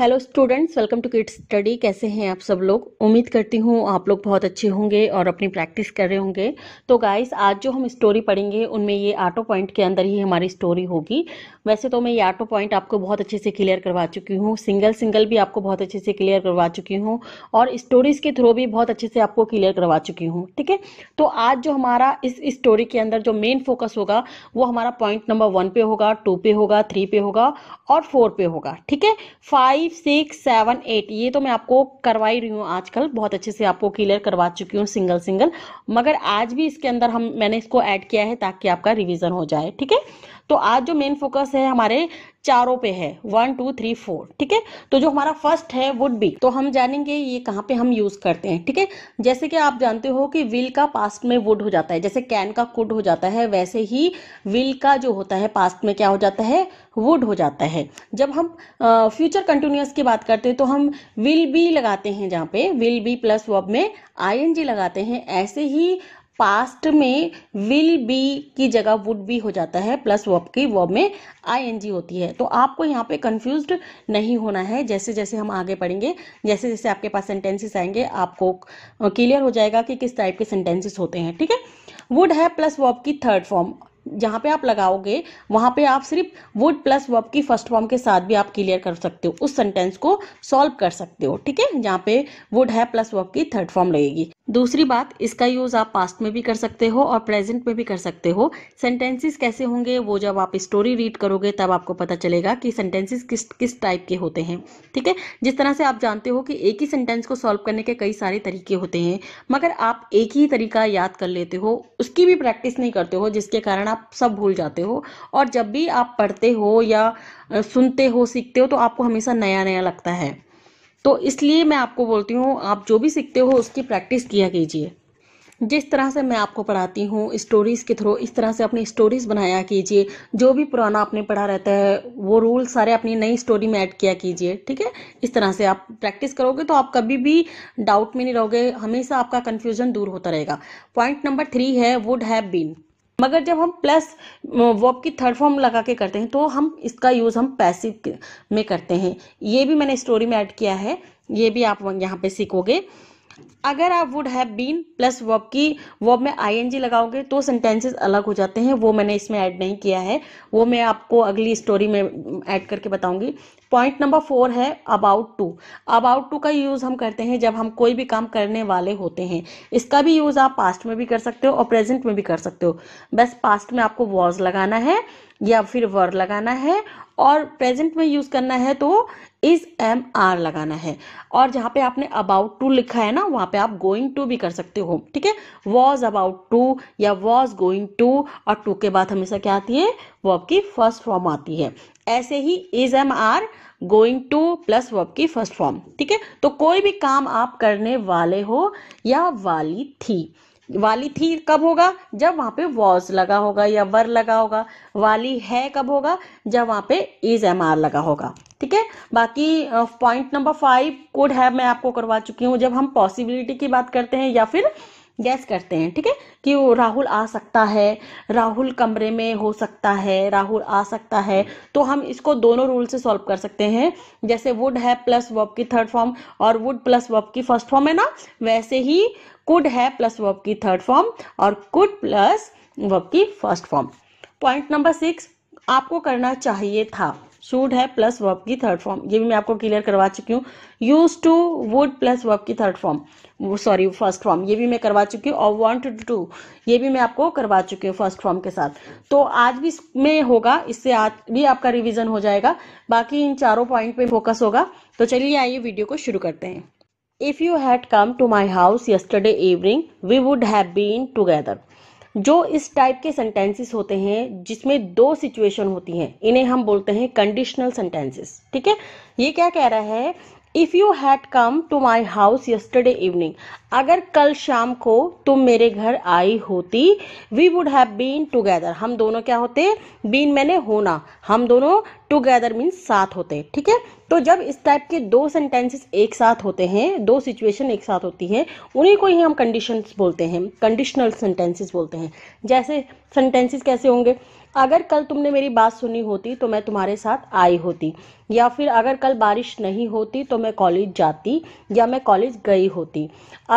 hello students welcome to kid study कैसे हैं आप सब लोग उम्मीद करती हूँ आप लोग बहुत अच्छे होंगे और अपनी प्रैक्टिस कर रहे होंगे तो गाइस आज जो हम स्टोरी पढ़ेंगे उनमें ये आटो पॉइंट के अंदर ही हमारी स्टोरी होगी वैसे तो मैं ये आटो पॉइंट आपको बहुत अच्छे से क्लियर करवा चुकी हूँ सिंगल सिंगल भी आपको बहुत अच्छे से क्लियर करवा चुकी हूँ और स्टोरीज़ के थ्रू भी बहुत अच्छे से आपको क्लियर करवा चुकी हूँ ठीक है तो आज जो हमारा इस स्टोरी के अंदर जो मेन फोकस होगा वो हमारा पॉइंट नंबर वन पे होगा टू पे होगा थ्री पे होगा और फोर पे होगा ठीक है फाइव सिक्स सेवन एट ये तो मैं आपको करवाई रही हूँ आजकल बहुत अच्छे से आपको क्लियर करवा चुकी हूँ सिंगल सिंगल मगर आज भी इसके अंदर हम मैंने इसको ऐड किया है ताकि आपका रिविजन हो जाए ठीक है तो आज जो मेन फोकस है हमारे चारों पे है वन टू थ्री फोर ठीक है तो जो हमारा फर्स्ट है वुड बी तो हम जानेंगे ये कहाँ पे हम यूज करते हैं ठीक है जैसे कि आप जानते हो कि विल का पास्ट में वुड हो जाता है जैसे कैन का कुड हो जाता है वैसे ही विल का जो होता है पास्ट में क्या हो जाता है वुड हो जाता है जब हम फ्यूचर कंटिन्यूस की बात करते हैं तो हम विल बी लगाते हैं जहाँ पे विल बी प्लस वब में आई लगाते हैं ऐसे ही पास्ट में विल बी की जगह वुड बी हो जाता है प्लस वर्ब की वर्ब में आईएनजी होती है तो आपको यहाँ पे कंफ्यूज नहीं होना है जैसे जैसे हम आगे पढ़ेंगे जैसे जैसे आपके पास सेंटेंसेस आएंगे आपको क्लियर हो जाएगा कि किस टाइप के सेंटेंसेस होते हैं ठीक है वुड है प्लस वर्ब की थर्ड फॉर्म जहाँ पे आप लगाओगे वहाँ पे आप सिर्फ वुड प्लस वर्ब की फर्स्ट फॉर्म के साथ भी आप क्लियर कर सकते हो उस सेंटेंस को सॉल्व कर सकते हो ठीक है जहाँ पे वुड है प्लस वर्ब की थर्ड फॉर्म लगेगी दूसरी बात इसका यूज आप पास्ट में भी कर सकते हो और प्रेजेंट में भी कर सकते हो सेंटेंसेस कैसे होंगे वो जब आप स्टोरी रीड करोगे तब आपको पता चलेगा कि सेंटेंसेस किस किस टाइप के होते हैं ठीक है जिस तरह से आप जानते हो कि एक ही सेंटेंस को सॉल्व करने के कई सारे तरीके होते हैं मगर आप एक ही तरीका याद कर लेते हो उसकी भी प्रैक्टिस नहीं करते हो जिसके कारण आप आप सब भूल जाते हो और जब भी आप पढ़ते हो या सुनते हो सीखते हो तो आपको हमेशा नया नया लगता है तो इसलिए मैं आपको बोलती हूँ आप जो भी सीखते हो उसकी प्रैक्टिस किया कीजिए जिस तरह से मैं आपको पढ़ाती हूँ स्टोरीज़ के थ्रू इस तरह से अपनी स्टोरीज़ बनाया कीजिए जो भी पुराना आपने पढ़ा रहता है वो रूल सारे अपनी नई स्टोरी में ऐड किया कीजिए ठीक है इस तरह से आप प्रैक्टिस करोगे तो आप कभी भी डाउट में नहीं रहोगे हमेशा आपका कन्फ्यूजन दूर होता रहेगा पॉइंट नंबर थ्री है वुड हैव बीन मगर जब हम प्लस वर्ब की थर्ड फॉर्म लगा के करते हैं तो हम इसका यूज़ हम पैसिव में करते हैं ये भी मैंने स्टोरी में ऐड किया है ये भी आप यहाँ पे सीखोगे अगर आप would have been plus verb की वर्ब में आईएनजी लगाओगे तो सेंटेंसेस अलग हो जाते हैं वो मैंने इसमें ऐड नहीं किया है वो मैं आपको अगली स्टोरी में ऐड करके बताऊंगी पॉइंट नंबर फोर है अबाउट टू अबाउट टू का यूज़ हम करते हैं जब हम कोई भी काम करने वाले होते हैं इसका भी यूज़ आप पास्ट में भी कर सकते हो और प्रेजेंट में भी कर सकते हो बस पास्ट में आपको वॉज लगाना है या फिर वर लगाना है और प्रेजेंट में यूज़ करना है तो इज एम आर लगाना है और जहाँ पे आपने अबाउट टू लिखा है ना वहाँ पे आप गोइंग टू भी कर सकते हो ठीक है वॉज अबाउट टू या वॉज गोइंग टू और टू के बाद हमेशा क्या आती है वर्ब की फर्स्ट फॉर्म आती है ऐसे ही is am are going to plus verb की फर्स्ट फॉर्म ठीक है तो कोई भी काम आप करने वाले हो या वाली थी वाली थी कब होगा जब वहाँ पे वॉज लगा होगा या वर लगा होगा वाली है कब होगा जब वहाँ पे इज एम आर लगा होगा ठीक है बाकी पॉइंट नंबर फाइव कोड है मैं आपको करवा चुकी हूँ जब हम पॉसिबिलिटी की बात करते हैं या फिर गैस करते हैं ठीक है कि वो राहुल आ सकता है राहुल कमरे में हो सकता है राहुल आ सकता है तो हम इसको दोनों रूल से सॉल्व कर सकते हैं जैसे वुड है प्लस वर्ब की थर्ड फॉर्म और वुड प्लस वर्ब की फर्स्ट फॉर्म है ना वैसे ही कुड है प्लस वर्ब की थर्ड फॉर्म और कुड प्लस वर्ब की first form point number six आपको करना चाहिए था शूड है प्लस वर्ब की थर्ड फॉर्म ये भी मैं आपको क्लियर करवा चुकी हूँ use to would plus verb की third form sorry first form ये भी मैं करवा चुकी हूँ और वॉन्ट टू ये भी मैं आपको करवा चुकी हूँ फर्स्ट फॉर्म के साथ तो आज भी इसमें होगा इससे आज भी आपका रिविजन हो जाएगा बाकी इन चारों पॉइंट पे फोकस होगा तो चलिए आइए वीडियो को शुरू करते हैं if you had come to my house yesterday evening we would have been together जो इस टाइप के सेंटेंसेस होते हैं जिसमें दो सिचुएशन होती हैं इन्हें हम बोलते हैं कंडीशनल सेंटेंसेस ठीक है ये क्या कह रहा है if you had come to my house yesterday evening अगर कल शाम को तुम मेरे घर आई होती we would have been together हम दोनों क्या होते बीन मैंने होना हम दोनों टूगेदर मीन्स साथ होते ठीक है तो जब इस टाइप के दो सेंटेंसेस एक साथ होते हैं दो सिचुएशन एक साथ होती है उन्हीं को ही हम कंडीशन बोलते हैं कंडीशनल सेंटेंसेस बोलते हैं जैसे सेंटेंसेस कैसे होंगे अगर कल तुमने मेरी बात सुनी होती तो मैं तुम्हारे साथ आई होती या फिर अगर कल बारिश नहीं होती तो मैं कॉलेज जाती या मैं कॉलेज गई होती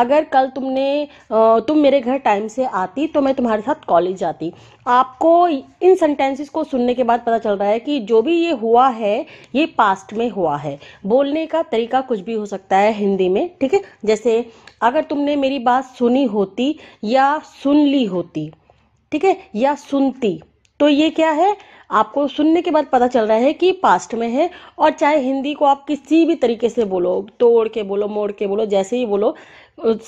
अगर कल तुमने तुम मेरे घर टाइम से आती तो मैं तुम्हारे साथ कॉलेज जाती आपको इन सेंटेंसेस को सुनने के बाद पता चल रहा है कि जो भी ये हुआ है ये पास्ट में हुआ है बोलने का तरीका कुछ भी हो सकता है हिंदी में ठीक है जैसे अगर तुमने मेरी बात सुनी होती या सुन ली होती ठीक है या सुनती तो ये क्या है आपको सुनने के बाद पता चल रहा है कि पास्ट में है और चाहे हिंदी को आप किसी भी तरीके से बोलो तोड़ के बोलो मोड़ के बोलो जैसे ही बोलो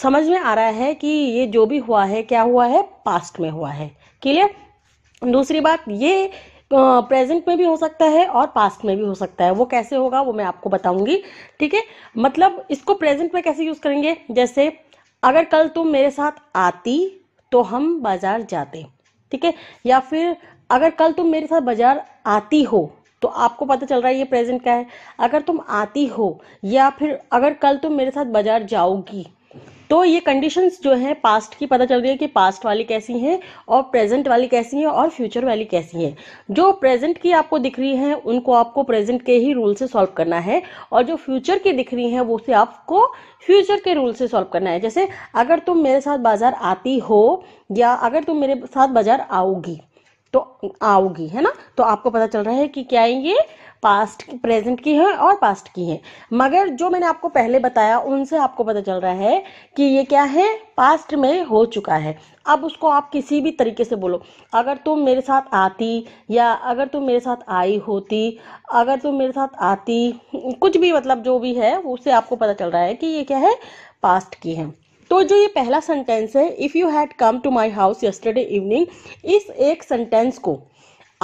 समझ में आ रहा है कि ये जो भी हुआ है क्या हुआ है पास्ट में हुआ है क्लियर दूसरी बात ये प्रेजेंट में भी हो सकता है और पास्ट में भी हो सकता है वो कैसे होगा वो मैं आपको बताऊंगी ठीक है मतलब इसको प्रेजेंट में कैसे यूज़ करेंगे जैसे अगर कल तुम मेरे साथ आती तो हम बाजार जाते ठीक है या फिर अगर कल तुम मेरे साथ बाजार आती हो तो आपको पता चल रहा है ये प्रेजेंट क्या है अगर तुम आती हो या फिर अगर कल तुम मेरे साथ बाजार जाओगी तो ये कंडीशंस जो है पास्ट की पता चल रही है कि पास्ट वाली कैसी हैं और प्रेजेंट वाली कैसी हैं और फ्यूचर वाली कैसी हैं जो प्रेजेंट की आपको दिख रही हैं उनको आपको प्रेजेंट के ही रूल से सॉल्व करना है और जो फ्यूचर की दिख रही हैं वो से आपको फ्यूचर के रूल से सॉल्व करना है जैसे अगर तुम मेरे साथ बाजार आती हो या अगर तुम मेरे साथ बाजार आओगी तो आओगी है ना तो आपको पता चल रहा है कि क्या है ये पास्ट प्रेजेंट की है और पास्ट की है मगर जो मैंने आपको पहले बताया उनसे आपको पता चल रहा है कि ये क्या है पास्ट में हो चुका है अब उसको आप किसी भी तरीके से बोलो अगर तुम मेरे साथ आती या अगर तुम मेरे साथ आई होती अगर तुम मेरे साथ आती कुछ भी मतलब जो भी है उससे आपको पता चल रहा है कि ये क्या है पास्ट की है तो जो ये पहला सेंटेंस है if you had come to my house yesterday evening इस एक सेंटेंस को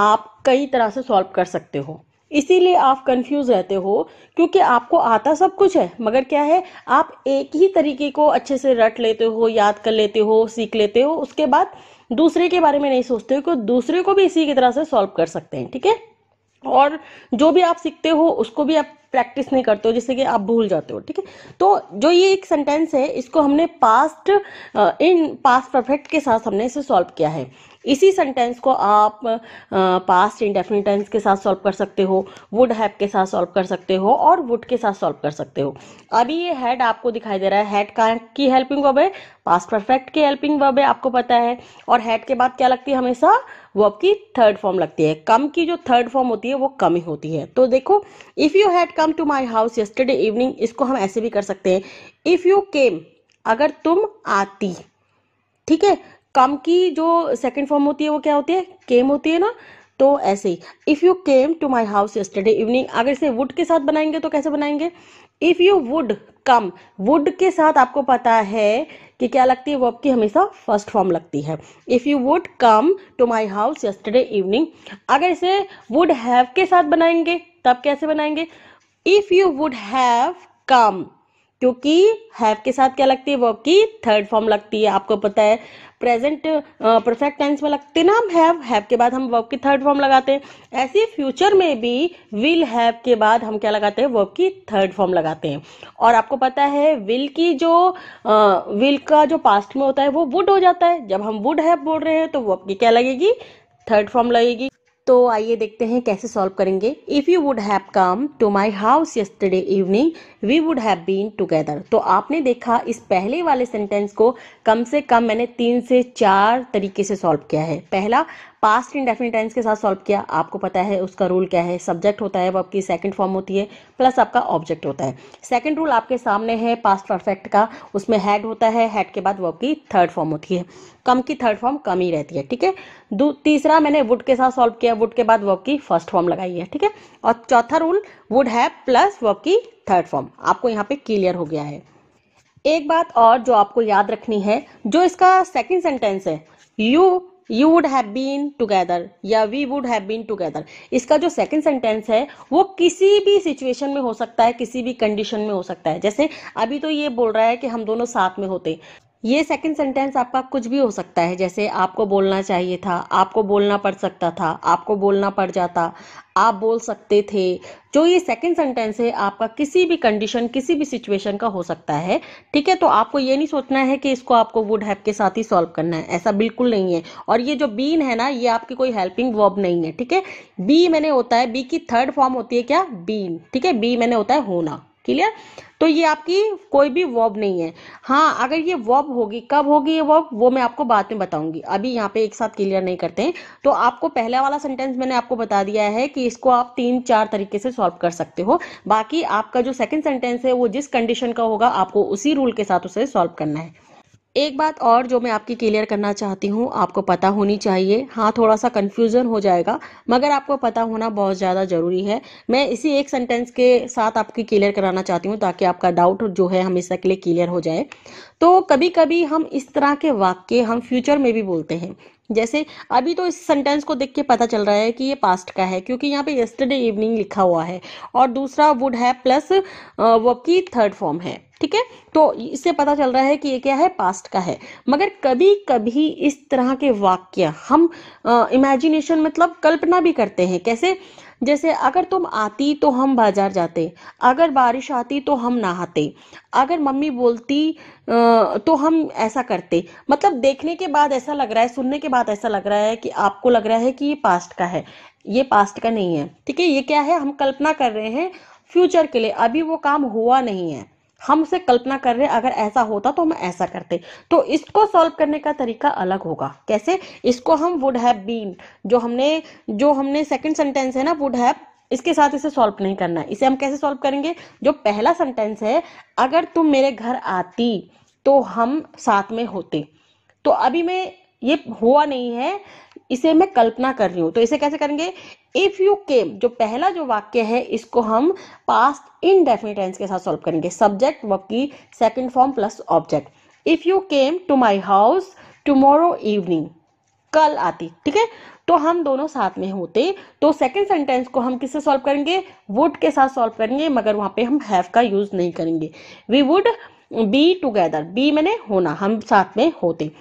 आप कई तरह से सॉल्व कर सकते हो इसीलिए आप कंफ्यूज रहते हो क्योंकि आपको आता सब कुछ है मगर क्या है आप एक ही तरीके को अच्छे से रट लेते हो याद कर लेते हो सीख लेते हो उसके बाद दूसरे के बारे में नहीं सोचते हो कि दूसरे को भी इसी की तरह से सॉल्व कर सकते हैं ठीक है और जो भी आप सीखते हो उसको भी आप प्रैक्टिस नहीं करते हो जिससे कि आप भूल जाते हो ठीक है तो जो ये एक सेंटेंस है इसको हमने पास्ट इन पास्ट परफेक्ट के साथ हमने इसे सॉल्व किया है इसी सेंटेंस को आप पास्ट इंडेफिनिट टेंस के साथ सॉल्व कर सकते हो वुड हैव के साथ सॉल्व कर सकते हो और वुड के साथ सॉल्व कर सकते हो अभी ये हैड आपको दिखाई दे रहा है हैड का की हेल्पिंग वर्ब है पास्ट परफेक्ट की हेल्पिंग वर्ब है आपको पता है और हैड के बाद क्या लगती है हमेशा वर्ब की थर्ड फॉर्म लगती है कम की जो थर्ड फॉर्म होती है वो कम ही होती है तो देखो if you had come to my house yesterday evening इसको हम ऐसे भी कर सकते हैं इफ़ यू केम अगर तुम आती ठीक है कम की जो सेकंड फॉर्म होती है वो क्या होती है केम होती है ना तो ऐसे ही if you came to my house yesterday evening अगर इसे वुड के साथ बनाएंगे तो कैसे बनाएंगे if you would come would के साथ आपको पता है कि क्या लगती है वो आपकी हमेशा फर्स्ट फॉर्म लगती है if you would come to my house yesterday evening अगर इसे वुड हैव के साथ बनाएंगे तब कैसे बनाएंगे if you would have come क्योंकि हैव के साथ क्या लगती है वर्ब की थर्ड फॉर्म लगती है आपको पता है प्रेजेंट परफेक्ट टेंस में लगते ना हम हैव हैव के बाद हम वर्ब की थर्ड फॉर्म लगाते हैं ऐसे फ्यूचर में भी विल हैव के बाद हम क्या लगाते हैं वर्ब की थर्ड फॉर्म लगाते हैं और आपको पता है विल की जो विल uh, का जो पास्ट में होता है वो वुड हो जाता है जब हम वुड हैव बोल रहे हैं तो वर्ब की क्या लगेगी थर्ड फॉर्म लगेगी तो आइए देखते हैं कैसे सॉल्व करेंगे if you would have come to my house yesterday evening we would have been together तो आपने देखा इस पहले वाले सेंटेंस को कम से कम मैंने तीन से चार तरीके से सॉल्व किया है पहला पास्ट इंडेफिनिट टेंस के साथ सॉल्व किया आपको पता है उसका रूल क्या है सब्जेक्ट होता है वो आपकी सेकंड फॉर्म होती है प्लस आपका ऑब्जेक्ट होता है सेकंड रूल आपके सामने है पास्ट परफेक्ट का उसमें हैड होता है हैड के बाद वो आपकी थर्ड फॉर्म होती है कम की थर्ड फॉर्म कम ही रहती है ठीक है तीसरा मैंने वुड के साथ सॉल्व किया वुड के बाद वर्ब की फर्स्ट फॉर्म लगाई है ठीक है और चौथा रूल वुड है प्लस वर्ब की थर्ड फॉर्म आपको यहाँ पे क्लियर हो गया है एक बात और जो आपको याद रखनी है जो इसका सेकेंड सेंटेंस है you you would have been together या we would have been together इसका जो सेकेंड सेंटेंस है वो किसी भी सिचुएशन में हो सकता है किसी भी कंडीशन में हो सकता है जैसे अभी तो ये बोल रहा है कि हम दोनों साथ में होते ये सेकंड सेंटेंस आपका कुछ भी हो सकता है जैसे आपको बोलना चाहिए था आपको बोलना पड़ सकता था आपको बोलना पड़ जाता आप बोल सकते थे जो ये सेकंड सेंटेंस है आपका किसी भी कंडीशन किसी भी सिचुएशन का हो सकता है ठीक है तो आपको ये नहीं सोचना है कि इसको आपको वुड हैव के साथ ही सॉल्व करना है ऐसा बिल्कुल नहीं है और ये जो बीन है ना ये आपकी कोई हेल्पिंग वर्ब नहीं है ठीक है बी मैंने होता है बी की थर्ड फॉर्म होती है क्या बीन ठीक है बी मैंने होता है होना क्लियर तो ये आपकी कोई भी वॉब नहीं है हाँ अगर ये वॉब होगी कब होगी ये वॉब वो मैं आपको बाद में बताऊंगी अभी यहाँ पे एक साथ क्लियर नहीं करते हैं तो आपको पहला वाला सेंटेंस मैंने आपको बता दिया है कि इसको आप तीन चार तरीके से सॉल्व कर सकते हो बाकी आपका जो सेकंड सेंटेंस है वो जिस कंडीशन का होगा आपको उसी रूल के साथ उसे सॉल्व करना है एक बात और जो मैं आपकी क्लियर करना चाहती हूँ आपको पता होनी चाहिए हाँ थोड़ा सा कन्फ्यूज़न हो जाएगा मगर आपको पता होना बहुत ज़्यादा ज़रूरी है मैं इसी एक सेंटेंस के साथ आपकी क्लियर कराना चाहती हूँ ताकि आपका डाउट जो है हमेशा के लिए क्लियर हो जाए तो कभी कभी हम इस तरह के वाक्य हम फ्यूचर में भी बोलते हैं जैसे अभी तो इस सेंटेंस को देख के पता चल रहा है कि ये पास्ट का है क्योंकि यहाँ पे यस्टरडे इवनिंग लिखा हुआ है और दूसरा वुड है प्लस वर्ब की थर्ड फॉर्म है ठीक है तो इससे पता चल रहा है कि ये क्या है पास्ट का है मगर कभी कभी इस तरह के वाक्य हम इमेजिनेशन मतलब कल्पना भी करते हैं कैसे जैसे अगर तुम आती तो हम बाजार जाते अगर बारिश आती तो हम नहाते अगर मम्मी बोलती तो हम ऐसा करते मतलब देखने के बाद ऐसा लग रहा है सुनने के बाद ऐसा लग रहा है कि आपको लग रहा है कि ये पास्ट का है ये पास्ट का नहीं है ठीक है ये क्या है हम कल्पना कर रहे हैं फ्यूचर के लिए अभी वो काम हुआ नहीं है हम उसे कल्पना कर रहे हैं अगर ऐसा होता तो हम ऐसा करते तो इसको सॉल्व करने का तरीका अलग होगा कैसे इसको हम वुड हैव बीन जो हमने जो हमने सेकंड सेंटेंस है ना वुड हैव इसके साथ इसे सॉल्व नहीं करना है इसे हम कैसे सॉल्व करेंगे जो पहला सेंटेंस है अगर तुम मेरे घर आती तो हम साथ में होते तो अभी मैं ये हुआ नहीं है इसे मैं कल्पना कर रही हूं तो इसे कैसे करेंगे इफ यू केम जो पहला जो वाक्य है इसको हम पास्ट इनडेफिनेट टेंस के साथ सॉल्व करेंगे सब्जेक्ट वर्ब की second form plus object if you came to my house tomorrow evening कल आती ठीक है तो हम दोनों साथ में होते तो सेकंड सेंटेंस को हम किससे सॉल्व करेंगे वुड के साथ सॉल्व करेंगे मगर वहां पे हम हैव का यूज नहीं करेंगे we would be together be मैंने होना हम साथ में होते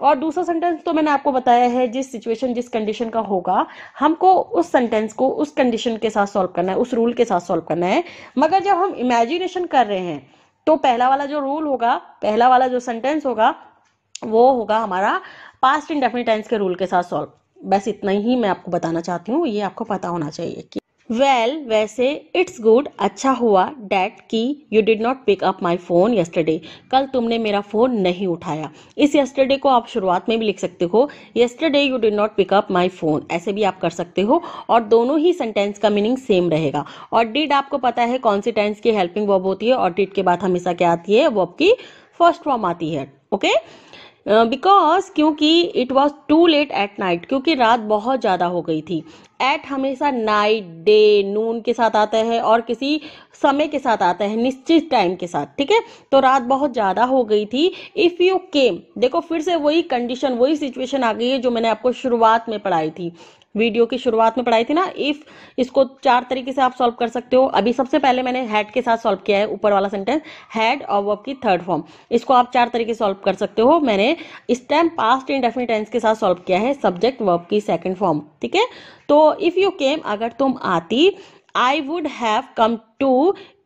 और दूसरा सेंटेंस तो मैंने आपको बताया है जिस सिचुएशन जिस कंडीशन का होगा हमको उस सेंटेंस को उस कंडीशन के साथ सॉल्व करना है उस रूल के साथ सॉल्व करना है मगर जब हम इमेजिनेशन कर रहे हैं तो पहला वाला जो रूल होगा पहला वाला जो सेंटेंस होगा वो होगा हमारा पास्ट इंडेफिनिट टेंस के रूल के साथ सॉल्व बस इतना ही मैं आपको बताना चाहती हूँ ये आपको पता होना चाहिए कि वेल वैसे इट्स गुड अच्छा हुआ डैट कि you did not pick up my phone yesterday कल तुमने मेरा फोन नहीं उठाया इस यस्टरडे को आप शुरुआत में भी लिख सकते हो yesterday you did not pick up my phone ऐसे भी आप कर सकते हो और दोनों ही सेंटेंस का मीनिंग सेम रहेगा और डिड आपको पता है कौन सी टेंस की हेल्पिंग वर्ब होती है और डिड के बाद हमेशा क्या आती है वर्ब की फर्स्ट फॉर्म आती है ओके बिकॉज uh, क्योंकि it was too late at night क्योंकि रात बहुत ज़्यादा हो गई थी एट हमेशा नाइट डे नून के साथ आता है और किसी समय के साथ आता है निश्चित टाइम के साथ ठीक है तो रात बहुत ज़्यादा हो गई थी इफ़ यू केम देखो फिर से वही कंडीशन वही सिचुएशन आ गई है जो मैंने आपको शुरुआत में पढ़ाई थी वीडियो की शुरुआत में पढ़ाई थी ना इफ इसको चार तरीके से आप सॉल्व कर सकते हो अभी सबसे पहले मैंने हेड के साथ सॉल्व किया है ऊपर वाला सेंटेंस हैड और वर्ब की थर्ड फॉर्म इसको आप चार तरीके सॉल्व कर सकते हो मैंने इस टाइम पास्ट इंडेफिनिट टेंस के साथ सॉल्व किया है सब्जेक्ट वर्ब की सेकंड फॉर्म ठीक है तो इफ यू केम अगर तुम आती I would have come to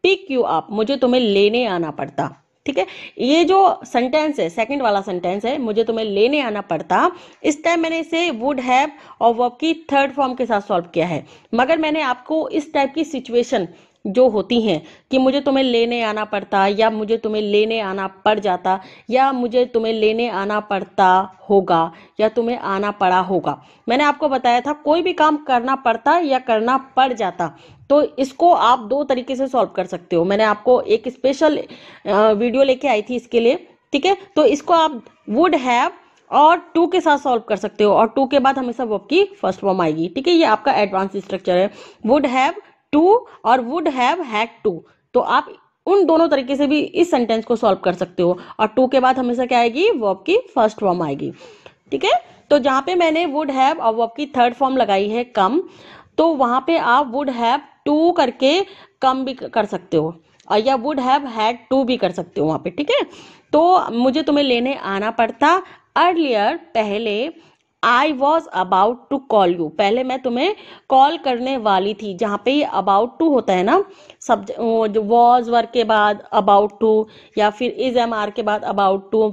pick you up मुझे तुम्हें लेने आना पड़ता ठीक है ये जो सेंटेंस है सेकंड वाला सेंटेंस है मुझे तुम्हें लेने आना पड़ता इस टाइम मैंने इसे वुड हैव और वर्ब की थर्ड फॉर्म के साथ सॉल्व किया है मगर मैंने आपको इस टाइप की सिचुएशन जो होती हैं कि मुझे तुम्हें लेने आना पड़ता या मुझे तुम्हें लेने आना पड़ जाता या मुझे तुम्हें लेने आना पड़ता होगा या तुम्हें आना पड़ा होगा मैंने आपको बताया था कोई भी काम करना पड़ता या करना पड़ जाता तो इसको आप दो तरीके से सॉल्व कर सकते हो मैंने आपको एक स्पेशल वीडियो लेके आई थी इसके लिए ठीक है तो इसको आप वुड हैव और टू के साथ सॉल्व कर सकते हो और टू के बाद हमेशा वर्ब की फर्स्ट फॉर्म आएगी ठीक है ये आपका एडवांस स्ट्रक्चर है वुड हैव टू और वुड हैव हैड टू तो आप उन दोनों तरीके से भी इस सेंटेंस को सॉल्व कर सकते हो और टू के बाद हमेशा क्या आएगी वर्ब की फर्स्ट फॉर्म आएगी ठीक है तो जहाँ पे मैंने वुड हैव और वर्ब की थर्ड फॉर्म लगाई है कम तो वहां पे आप वुड हैव टू करके कम भी कर सकते हो और या वुड हैव हैड टू भी कर सकते हो वहां पे ठीक है तो मुझे तुम्हें लेने आना पड़ता अर्लियर पहले I was about to call you पहले मैं तुम्हें कॉल करने वाली थी जहाँ पे ये अबाउट टू होता है ना सब्जेक्ट जो वॉज वर्क के बाद अबाउट टू या फिर इज एम आर के बाद अबाउट टू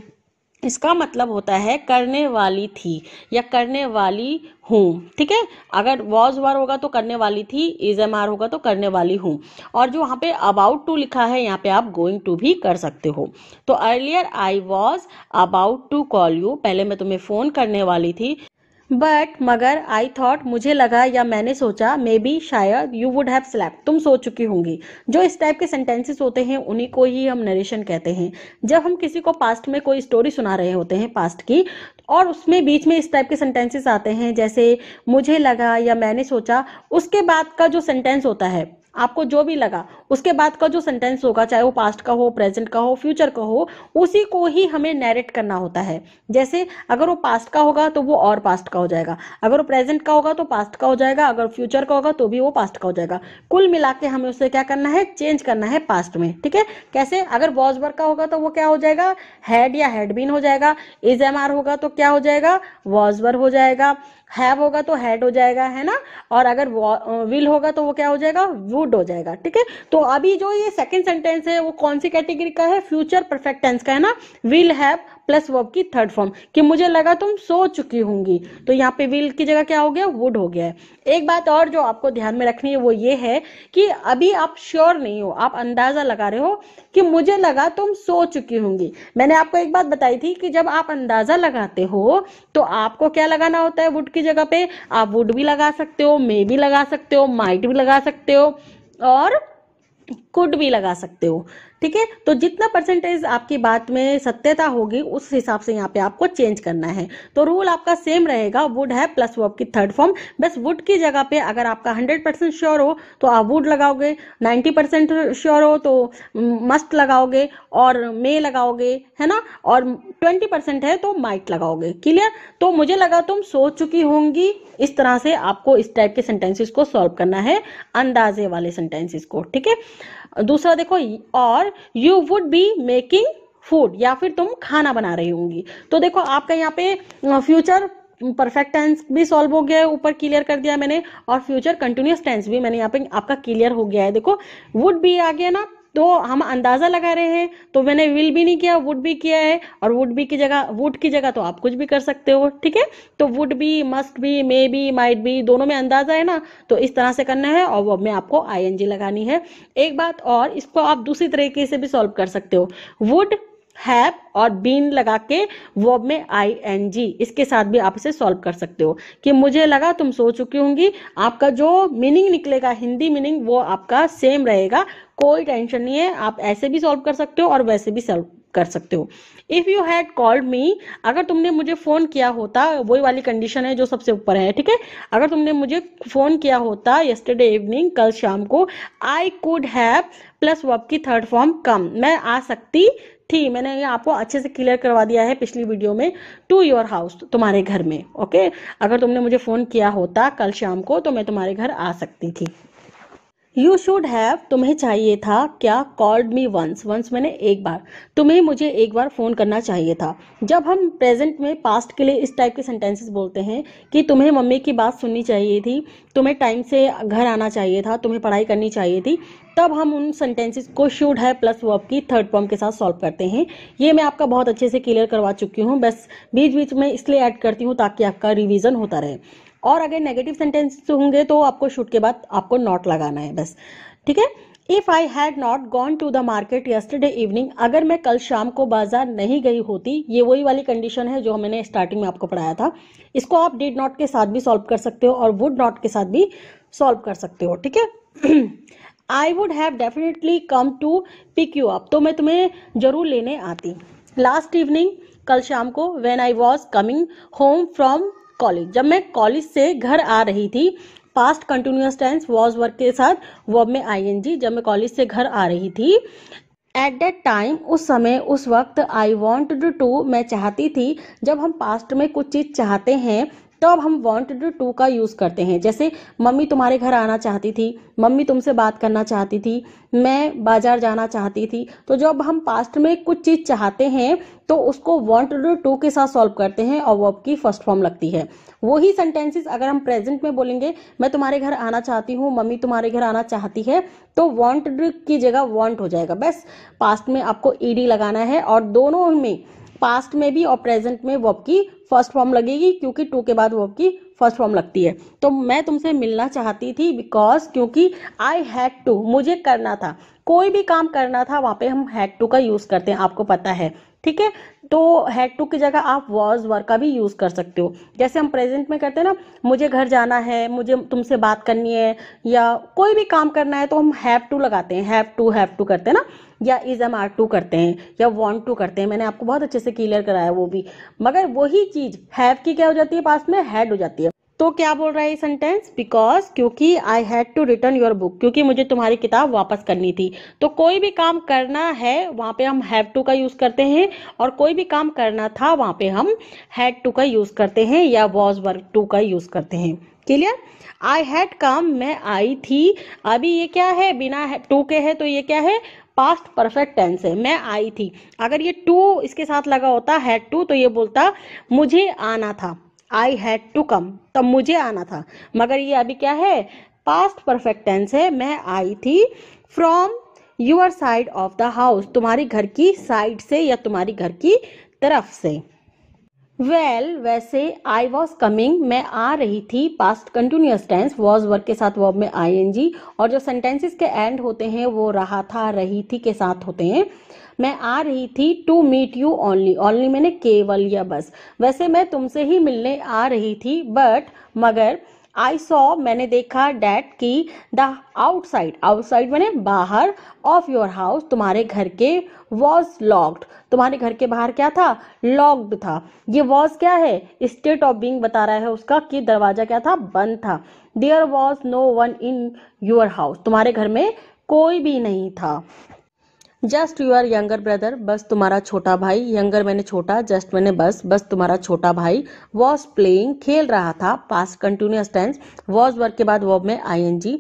इसका मतलब होता है करने वाली थी या करने वाली हूँ ठीक है अगर वॉज वार होगा तो करने वाली थी इज एम आर होगा तो करने वाली हूँ और जो वहाँ पे अबाउट टू लिखा है यहाँ पे आप गोइंग टू भी कर सकते हो तो earlier I was about to call you पहले मैं तुम्हें फ़ोन करने वाली थी बट मगर आई थॉट मुझे लगा या मैंने सोचा मे बी शायद यू वुड हैव स्लैप तुम सोच चुकी होंगी जो इस टाइप के सेंटेंसेस होते हैं उन्हीं को ही हम नरेशन कहते हैं जब हम किसी को पास्ट में कोई स्टोरी सुना रहे होते हैं पास्ट की और उसमें बीच में इस टाइप के सेंटेंसेस आते हैं जैसे मुझे लगा या मैंने सोचा उसके बाद का जो सेंटेंस होता है आपको जो भी लगा उसके बाद का जो सेंटेंस होगा चाहे वो पास्ट का हो प्रेजेंट का हो फ्यूचर का हो उसी को ही हमें नैरेट करना होता है जैसे अगर वो पास्ट का होगा तो वो और पास्ट का हो जाएगा अगर वो प्रेजेंट का होगा तो पास्ट का हो जाएगा अगर फ्यूचर का होगा तो भी वो पास्ट का हो जाएगा कुल मिला के हमें उसे क्या करना है चेंज करना है पास्ट में ठीक है कैसे अगर वॉज वर्क का होगा तो वो क्या हो जाएगा हेड या हेडबिन हो जाएगा इज एम आर होगा तो क्या हो जाएगा वॉज हो जाएगा हैव होगा तो हैड हो जाएगा है ना और अगर विल होगा तो वो क्या हो जाएगा वुड हो जाएगा ठीक है तो अभी जो ये सेकेंड सेंटेंस है वो कौन सी कैटेगरी का है फ्यूचर परफेक्ट टेंस का है ना विल हैव प्लस वर्ब की थर्ड फॉर्म कि मुझे लगा तुम सो चुकी होंगी तो यहाँ पे विल की जगह क्या हो गया वुड हो गया है एक बात और जो आपको ध्यान में रखनी है वो ये है कि अभी आप श्योर नहीं हो आप अंदाजा लगा रहे हो कि मुझे लगा तुम सो चुकी होंगी मैंने आपको एक बात बताई थी कि जब आप अंदाजा लगाते हो तो आपको क्या लगाना होता है वुड की जगह पे आप वुड भी लगा सकते हो मे भी लगा सकते हो माइट भी लगा सकते हो और कुड भी लगा सकते हो ठीक है तो जितना परसेंटेज आपकी बात में सत्यता होगी उस हिसाब से यहाँ पे आपको चेंज करना है तो रूल आपका सेम रहेगा वुड है प्लस वर्ब की थर्ड फॉर्म बस वुड की जगह पे अगर आपका हंड्रेड परसेंट श्योर हो तो आप वुड लगाओगे नाइन्टी परसेंट श्योर हो तो मस्ट लगाओगे और मे लगाओगे है ना और ट्वेंटी परसेंट है तो माइट लगाओगे क्लियर तो मुझे लगा तुम सोच चुकी होंगी इस तरह से आपको इस टाइप के सेंटेंसेस को सॉल्व करना है अंदाजे वाले सेंटेंसेस को ठीक है दूसरा देखो और you would be making food या फिर तुम खाना बना रही होंगी तो देखो आपका यहाँ पे फ्यूचर परफेक्ट टेंस भी सॉल्व हो गया है ऊपर क्लियर कर दिया मैंने और फ्यूचर कंटिन्यूस टेंस भी मैंने यहाँ पे आपका क्लियर हो गया है देखो वुड बी आ गया ना तो हम अंदाज़ा लगा रहे हैं तो मैंने विल भी नहीं किया वुड भी किया है और वुड भी की जगह वुड की जगह तो आप कुछ भी कर सकते हो ठीक है तो वुड भी मस्ट भी मे बी माइट भी दोनों में अंदाज़ा है ना तो इस तरह से करना है और वो मैं आपको आई लगानी है एक बात और इसको आप दूसरी तरीके से भी सॉल्व कर सकते हो वुड हैव और बीन लगा के वर्ब में आई एन जी इसके साथ भी आप इसे सॉल्व कर सकते हो कि मुझे लगा तुम सो चुकी होंगी आपका जो मीनिंग निकलेगा हिंदी मीनिंग वो आपका सेम रहेगा कोई टेंशन नहीं है आप ऐसे भी सॉल्व कर सकते हो और वैसे भी सॉल्व कर सकते हो if you had called me अगर तुमने मुझे फ़ोन किया होता वही वाली कंडीशन है जो सबसे ऊपर है ठीक है अगर तुमने मुझे फ़ोन किया होता यस्टरडे इवनिंग कल शाम को I could have plus verb की थर्ड फॉर्म कम मैं आ सकती थी मैंने ये आपको अच्छे से क्लियर करवा दिया है पिछली वीडियो में टू योर हाउस तुम्हारे घर में ओके अगर तुमने मुझे फ़ोन किया होता कल शाम को तो मैं तुम्हारे घर आ सकती थी यू शुड हैव तुम्हें चाहिए था क्या कॉल्ड मी वंस वंस मैंने एक बार तुम्हें मुझे एक बार फ़ोन करना चाहिए था जब हम प्रेजेंट में पास्ट के लिए इस टाइप के सेंटेंसेस बोलते हैं कि तुम्हें मम्मी की बात सुननी चाहिए थी तुम्हें टाइम से घर आना चाहिए था तुम्हें पढ़ाई करनी चाहिए थी तब हम उन सेंटेंसेस को शुड है प्लस वर्ब की थर्ड फॉर्म के साथ सॉल्व करते हैं ये मैं आपका बहुत अच्छे से क्लियर करवा चुकी हूँ बस बीच बीच में इसलिए ऐड करती हूँ ताकि आपका रिविज़न होता रहे और अगर नेगेटिव सेंटेंस होंगे तो आपको शूट के बाद आपको नॉट लगाना है बस ठीक है if I had not gone to the market yesterday evening अगर मैं कल शाम को बाजार नहीं गई होती ये वही वाली कंडीशन है जो मैंने स्टार्टिंग में आपको पढ़ाया था इसको आप डिड नॉट के साथ भी सॉल्व कर सकते हो और वुड नॉट के साथ भी सॉल्व कर सकते हो ठीक है I would have definitely come to pick you up तो मैं तुम्हें जरूर लेने आती लास्ट इवनिंग कल शाम को when I was coming home from college जब मैं कॉलेज से घर आ रही थी past continuous tense was work के साथ वर्ब में आई जब मैं कॉलेज से घर आ रही थी एट दैट टाइम उस समय उस वक्त आई वॉन्ट टू मैं चाहती थी जब हम पास्ट में कुछ चीज़ चाहते हैं तो अब हम वॉन्ट टू टू का यूज करते हैं जैसे मम्मी तुम्हारे घर आना चाहती थी मम्मी तुमसे बात करना चाहती थी मैं बाजार जाना चाहती थी तो जब हम पास्ट में कुछ चीज चाहते हैं तो उसको वॉन्ट टू टू के साथ सॉल्व करते हैं और वो की फर्स्ट फॉर्म लगती है वही सेंटेंसेस अगर हम प्रेजेंट में बोलेंगे मैं तुम्हारे घर आना चाहती हूँ मम्मी तुम्हारे घर आना चाहती है तो वॉन्ट की जगह वॉन्ट हो जाएगा बस पास्ट में आपको ईडी लगाना है और दोनों में पास्ट में भी और प्रेजेंट में वर्ब की फर्स्ट फॉर्म लगेगी क्योंकि टू के बाद वर्ब की फर्स्ट फॉर्म लगती है तो मैं तुमसे मिलना चाहती थी बिकॉज क्योंकि आई हैड टू मुझे करना था कोई भी काम करना था वहां पे हम हैड टू का यूज़ करते हैं आपको पता है ठीक है तो हैड टू की जगह आप वॉज वर का भी यूज़ कर सकते हो जैसे हम प्रेजेंट में करते हैं ना मुझे घर जाना है मुझे तुमसे बात करनी है या कोई भी काम करना है तो हम हैव टू लगाते हैं हैव टू हैव टू करते हैं ना या इज एम आर टू करते हैं या वॉन्ट टू करते हैं मैंने आपको बहुत अच्छे से क्लियर कराया वो भी मगर वही चीज़ हैव की क्या हो जाती है पास में हैड हो जाती है तो क्या बोल रहा है ये सेंटेंस बिकॉज क्योंकि I had to return your book क्योंकि मुझे तुम्हारी किताब वापस करनी थी तो कोई भी काम करना है वहाँ पे हम हैव टू का यूज़ करते हैं और कोई भी काम करना था वहाँ पे हम हैड टू का यूज़ करते हैं या वॉज वर्क टू का यूज़ करते हैं क्लियर आई हैड कम मैं आई थी अभी ये क्या है बिना टू के है तो ये क्या है पास्ट परफेक्ट टेंस है मैं आई थी अगर ये टू इसके साथ लगा होता हैड टू तो ये बोलता मुझे आना था आई हैड टू कम तब मुझे आना था मगर ये अभी क्या है पास्ट परफेक्ट टेंस है मैं आई थी from your side of the house तुम्हारी घर की साइड से या तुम्हारी घर की तरफ से वेल वैसे आई वॉज कमिंग मैं आ रही थी past continuous tense was work के साथ वर्ब में आई एन जी और जो सेंटेंसेस के एंड होते हैं वो रहा था रही थी के साथ होते हैं मैं आ रही थी to meet you only only मैंने केवल या बस वैसे मैं तुमसे ही मिलने आ रही थी बट मगर आई सॉ मैंने देखा डैट की द आउटसाइड आउटसाइड मैंने बाहर ऑफ योर हाउस तुम्हारे घर के वॉज लॉक्ड तुम्हारे घर के बाहर क्या था लॉक्ड था ये वॉज क्या है स्टेट ऑफ बींग बता रहा है उसका कि दरवाजा क्या था बंद था there was no one in your house तुम्हारे घर में कोई भी नहीं था just you are younger brother बस तुम्हारा छोटा भाई यंगर मैंने छोटा जस्ट मैंने बस बस तुम्हारा छोटा भाई वॉज प्लेइंग खेल रहा था past continuous tense was work के बाद वॉब में आई एन जी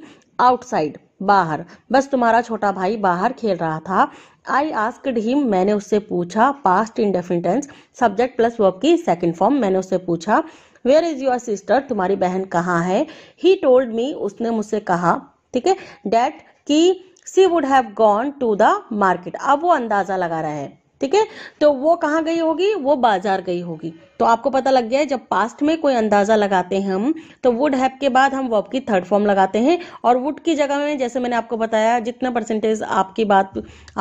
आउटसाइड बाहर बस तुम्हारा छोटा भाई बाहर खेल रहा था आई आस्कड हिम मैंने उससे पूछा past in definite tense subject plus verb की सेकेंड फॉर्म मैंने उससे पूछा वेयर इज योर सिस्टर तुम्हारी बहन कहाँ है ही टोल्ड मी उसने मुझसे कहा ठीक है डैट की she would have gone to the market अब वो अंदाजा लगा रहा है ठीक है तो वो कहाँ गई होगी वो बाजार गई होगी तो आपको पता लग गया है जब पास्ट में कोई अंदाजा लगाते हैं हम तो वुड हैप के बाद हम वर्ब की थर्ड फॉर्म लगाते हैं और वुड की जगह में जैसे मैंने आपको बताया जितना परसेंटेज आपकी बात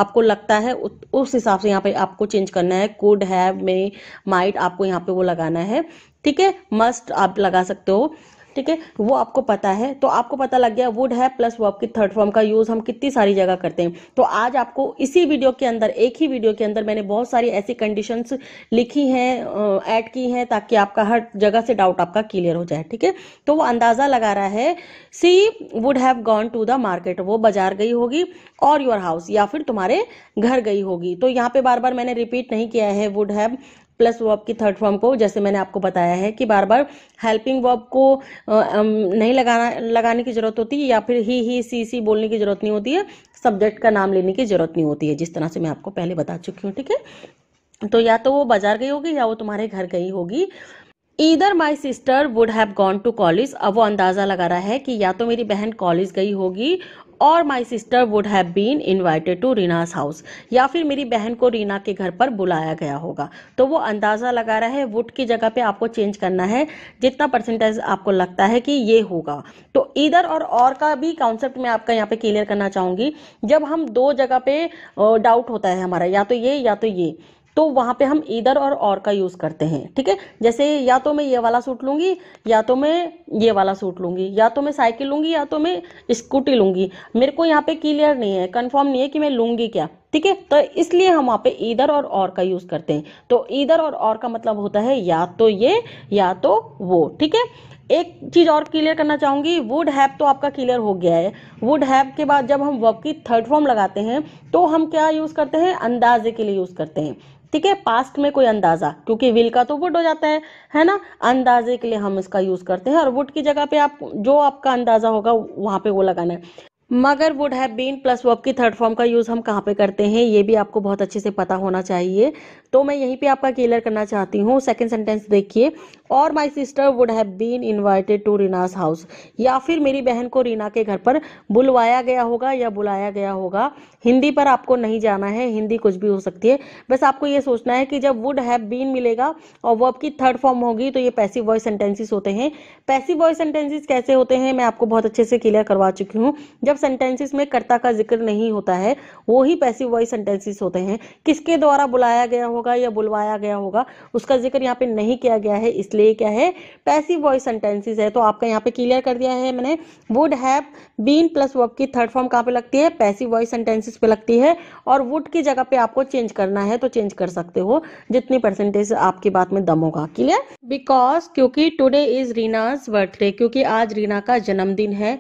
आपको लगता है उ, उस हिसाब से यहाँ पे आपको चेंज करना है कुड हैव मे माइट आपको यहाँ पे वो लगाना है ठीक है मस्ट आप लगा सकते हो ठीक है वो आपको पता है तो आपको पता लग गया वुड है प्लस वर्ब की थर्ड फॉर्म का यूज़ हम कितनी सारी जगह करते हैं तो आज आपको इसी वीडियो के अंदर एक ही वीडियो के अंदर मैंने बहुत सारी ऐसी कंडीशंस लिखी हैं ऐड की हैं ताकि आपका हर जगह से डाउट आपका क्लियर हो जाए ठीक है तो वो अंदाज़ा लगा रहा है she would have gone to the market वो बाजार गई होगी और योर हाउस या फिर तुम्हारे घर गई होगी तो यहाँ पे बार बार मैंने रिपीट नहीं किया है वुड हैव प्लस वर्ब की थर्ड फॉर्म को जैसे मैंने आपको बताया है कि बार बार हेल्पिंग वर्ब को नहीं लगाना लगाने की ज़रूरत होती है या फिर ही ही सी सी बोलने की ज़रूरत नहीं होती है सब्जेक्ट का नाम लेने की ज़रूरत नहीं होती है जिस तरह से मैं आपको पहले बता चुकी हूँ ठीक है तो या तो वो बाजार गई होगी या वो तुम्हारे घर गई होगी either my sister would have gone to college अब वो अंदाज़ा लगा रहा है कि या तो मेरी बहन कॉलेज गई होगी और my sister would have been invited to Reena's house या फिर मेरी बहन को रीना के घर पर बुलाया गया होगा तो वो अंदाज़ा लगा रहा है वुड की जगह पे आपको चेंज करना है जितना परसेंटेज आपको लगता है कि ये होगा तो इधर और और का भी कॉन्सेप्ट मैं आपका यहाँ पे क्लियर करना चाहूँगी जब हम दो जगह पे डाउट होता है हमारा या तो ये या तो ये तो वहां पे हम इधर और और का यूज़ करते हैं ठीक है जैसे या तो मैं ये वाला सूट लूंगी या तो मैं ये वाला सूट लूंगी या तो मैं साइकिल लूंगी या तो मैं स्कूटी लूंगी मेरे को यहाँ पे क्लियर नहीं है कन्फर्म नहीं है कि मैं लूंगी क्या ठीक है तो इसलिए हम वहाँ पे इधर और और का यूज़ करते हैं तो इधर और और का मतलब होता है या तो ये या तो वो ठीक है एक चीज़ और क्लियर करना चाहूंगी वुड हैव तो आपका क्लियर हो गया है वुड हैव के बाद जब हम वर्ब की थर्ड फॉर्म लगाते हैं तो हम क्या यूज़ करते हैं अंदाजे के लिए यूज़ करते हैं ठीक है पास्ट में कोई अंदाजा क्योंकि विल का तो वुड हो जाता है है ना अंदाजे के लिए हम इसका यूज करते हैं और वुड की जगह पे आप जो आपका अंदाजा होगा वहां पे वो लगाना है मगर would have been plus verb की थर्ड फॉर्म का यूज हम कहाँ पे करते हैं ये भी आपको बहुत अच्छे से पता होना चाहिए तो मैं यहीं पे आपका क्लियर करना चाहती हूँ सेकंड सेंटेंस देखिए और my sister would have been invited to Reena's house या फिर मेरी बहन को रीना के घर पर बुलवाया गया होगा या बुलाया गया होगा हिंदी पर आपको नहीं जाना है हिंदी कुछ भी हो सकती है बस आपको ये सोचना है कि जब वुड हैव बीन मिलेगा और वर्ब की थर्ड फॉर्म होगी तो ये पैसिव वॉइस सेंटेंसेस होते हैं पैसिव वॉइस सेंटेंसेस कैसे होते हैं मैं आपको बहुत अच्छे से क्लियर करवा चुकी हूँ जब सेंटेंसेस में कर्ता का जिक्र नहीं होता है वो ही पैसिव वॉइस सेंटेंसेस होते हैं किसके द्वारा बुलाया गया होगा होगा या बुलवाया गया होगा उसका जिक्र यहाँ पे नहीं किया गया है इसलिए क्या है पैसिव वॉइस सेंटेंसेज है तो आपका यहाँ पे क्लियर कर दिया है मैंने would have been plus verb की थर्ड फॉर्म कहाँ पे लगती है पैसिव वॉइस सेंटेंसेज पे लगती है और वुड की जगह पे आपको चेंज करना है तो चेंज कर सकते हो जितनी परसेंटेज आपकी बात में दम होगा क्लियर बिकॉज क्योंकि टूडे इज रीनाज बर्थडे क्योंकि आज रीना का जन्मदिन है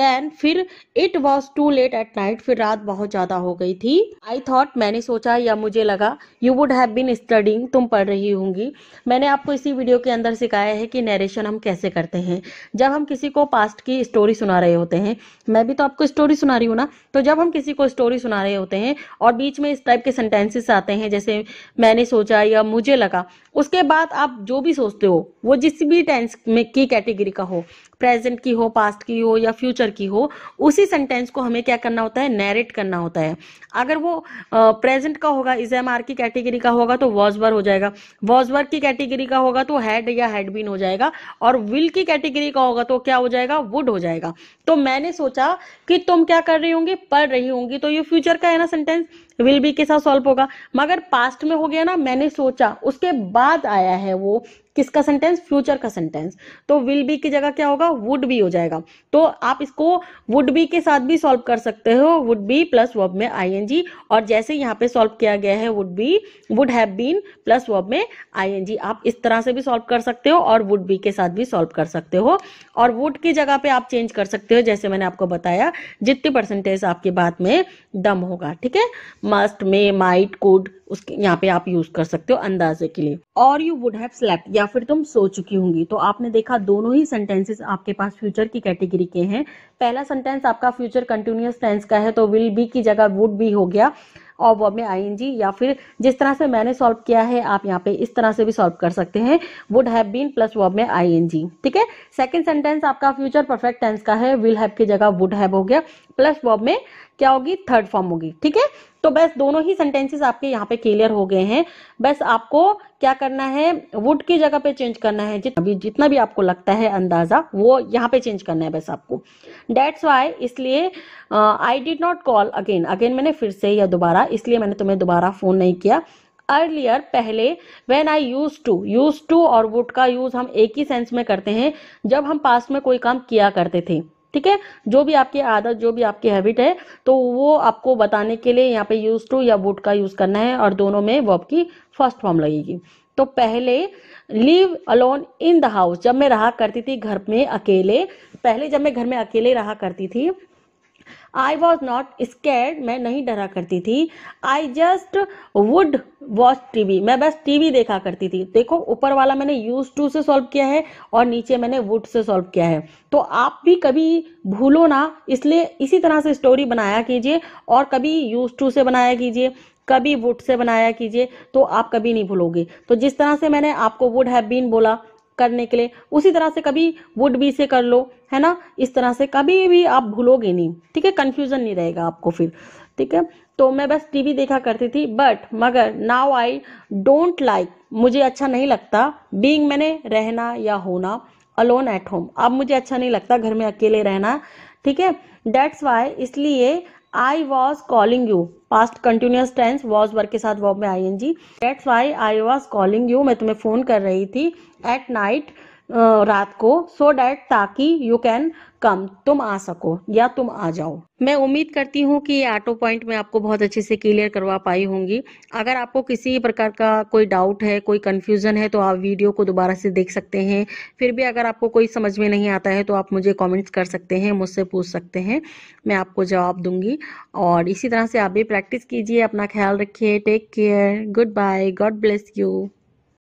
देन फिर it was too late at night फिर रात बहुत ज्यादा हो गई थी आई थॉट मैंने सोचा या मुझे लगा यू वुड है हैव बीन स्टडिंग तुम पढ़ रही होंगी मैंने आपको इसी वीडियो के अंदर सिखाया है कि नरेशन हम कैसे करते हैं जब हम किसी को पास्ट की स्टोरी सुना रहे होते हैं मैं भी तो आपको स्टोरी सुना रही हूँ ना तो जब हम किसी को स्टोरी सुना रहे होते हैं और बीच में इस टाइप के सेंटेंसेस आते हैं जैसे मैंने सोचा या मुझे लगा उसके बाद आप जो भी सोचते हो वो जिस भी टेंस में की कैटेगरी का हो प्रेजेंट की हो पास्ट की हो या फ्यूचर की हो उसी सेंटेंस को हमें क्या करना होता है नैरेट करना होता है अगर वो प्रेजेंट का होगा इज एम आर की कैटेगरी का होगा तो वॉजवर हो जाएगा वॉजवर की कैटेगरी का होगा तो हैड या हैडबीन हो जाएगा और विल की कैटेगरी का होगा तो क्या हो जाएगा वुड हो जाएगा तो मैंने सोचा कि तुम क्या कर रही होंगी पढ़ रही होंगी तो ये फ्यूचर का है ना सेंटेंस विल बी के साथ सॉल्व होगा मगर पास्ट में हो गया ना मैंने सोचा उसके बाद आया है वो किसका सेंटेंस फ्यूचर का सेंटेंस तो विल बी की जगह क्या होगा वुड बी हो जाएगा तो आप इसको वुड बी के साथ भी सॉल्व कर सकते हो वुड बी प्लस वर्ब में आईएनजी और जैसे यहाँ पे सॉल्व किया गया है would be would have been plus verb में आईएनजी आप इस तरह से भी सॉल्व कर सकते हो और वुड बी के साथ भी सॉल्व कर सकते हो और वुड की जगह पे आप चेंज कर सकते हो जैसे मैंने आपको बताया जितनी परसेंटेज आपकी बात में दम होगा ठीक है मस्ट मे माइट कुड उसके यहाँ पे आप यूज कर सकते हो अंदाजे के लिए और यू वुड हैव स्लेप्ट या फिर तुम सो चुकी होंगी तो आपने देखा दोनों ही सेंटेंसेस आपके पास फ्यूचर की कैटेगरी के हैं पहला सेंटेंस आपका फ्यूचर कंटिन्यूस टेंस का है तो विल बी की जगह वुड बी हो गया और वर्ब में आईएनजी या फिर जिस तरह से मैंने सॉल्व किया है आप यहाँ पे इस तरह से भी सॉल्व कर सकते हैं would have been plus verb में आईएनजी ठीक है सेकंड सेंटेंस आपका फ्यूचर परफेक्ट टेंस का है विल हैव की जगह वुड हैव हो गया प्लस वर्ब में क्या होगी थर्ड फॉर्म होगी ठीक है तो बस दोनों ही सेंटेंसेस आपके यहाँ पे क्लियर हो गए हैं बस आपको क्या करना है वुड की जगह पे चेंज करना है जितना भी जितना भी आपको लगता है अंदाजा वो यहाँ पे चेंज करना है बस आपको डेट्स वाई इसलिए I did not call again again मैंने फिर से या दोबारा इसलिए मैंने तुम्हें दोबारा फ़ोन नहीं किया अर्लियर पहले when I use to use to और वुड का यूज हम एक ही सेंस में करते हैं जब हम पास्ट में कोई काम किया करते थे ठीक है जो भी आपकी आदत जो भी आपकी हैबिट है तो वो आपको बताने के लिए यहाँ पे यूज टू या वुड का यूज करना है और दोनों में वर्ब की फर्स्ट फॉर्म लगेगी तो पहले live alone in the house जब मैं रहा करती थी घर में अकेले पहले जब मैं घर में अकेले रहा करती थी आई वॉज नॉट स्कैर्ड मैं नहीं डरा करती थी I just would watch TV मैं बस टीवी देखा करती थी देखो ऊपर वाला मैंने यूज टू से सॉल्व किया है और नीचे मैंने वुड से सॉल्व किया है तो आप भी कभी भूलो ना इसलिए इसी तरह से स्टोरी बनाया कीजिए और कभी यूज टू से बनाया कीजिए कभी वुड से बनाया कीजिए तो आप कभी नहीं भूलोगे तो जिस तरह से मैंने आपको वुड हैव बीन बोला करने के लिए उसी तरह से कभी वुड बी से कर लो है ना इस तरह से कभी भी आप भूलोगे नहीं ठीक है कन्फ्यूजन नहीं रहेगा आपको फिर ठीक है तो मैं बस टीवी देखा करती थी बट मगर नाउ आई डोंट लाइक मुझे अच्छा नहीं लगता बींग मैंने रहना या होना अलोन एट होम अब मुझे अच्छा नहीं लगता घर में अकेले रहना ठीक है डेट्स वाई इसलिए I was calling you past continuous tense was work के साथ वॉब में I N G that's why I was calling you मैं तुम्हें फ़ोन कर रही थी एट नाइट रात को सो so डैट ताकि यू कैन कम तुम आ सको या तुम आ जाओ मैं उम्मीद करती हूँ कि ये ऑटो पॉइंट मैं आपको बहुत अच्छे से क्लियर करवा पाई होंगी अगर आपको किसी प्रकार का कोई डाउट है कोई कन्फ्यूज़न है तो आप वीडियो को दोबारा से देख सकते हैं फिर भी अगर आपको कोई समझ में नहीं आता है तो आप मुझे कमेंट्स कर सकते हैं मुझसे पूछ सकते हैं मैं आपको जवाब दूंगी और इसी तरह से आप भी प्रैक्टिस कीजिए अपना ख्याल रखिए take care good bye God bless you